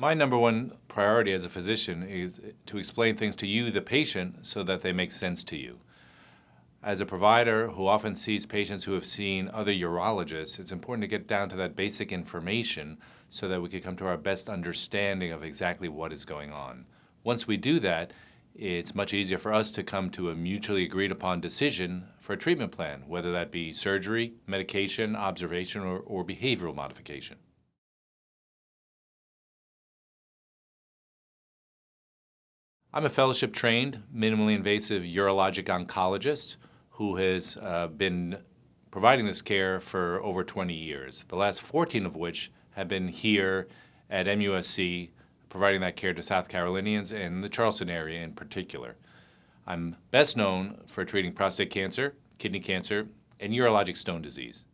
My number one priority as a physician is to explain things to you, the patient, so that they make sense to you. As a provider who often sees patients who have seen other urologists, it's important to get down to that basic information so that we can come to our best understanding of exactly what is going on. Once we do that, it's much easier for us to come to a mutually agreed upon decision for a treatment plan, whether that be surgery, medication, observation, or, or behavioral modification. I'm a fellowship trained, minimally invasive urologic oncologist who has uh, been providing this care for over 20 years, the last 14 of which have been here at MUSC, providing that care to South Carolinians and the Charleston area in particular. I'm best known for treating prostate cancer, kidney cancer, and urologic stone disease.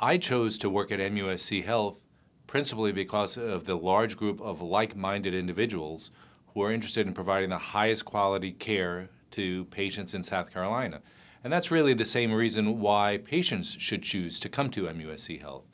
I chose to work at MUSC Health principally because of the large group of like-minded individuals who are interested in providing the highest quality care to patients in South Carolina. And that's really the same reason why patients should choose to come to MUSC Health.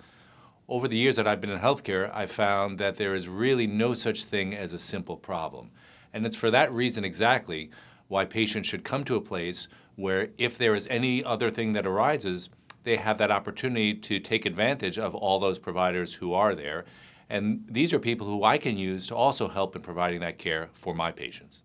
Over the years that I've been in healthcare, I've found that there is really no such thing as a simple problem. And it's for that reason exactly why patients should come to a place where if there is any other thing that arises, they have that opportunity to take advantage of all those providers who are there. And these are people who I can use to also help in providing that care for my patients.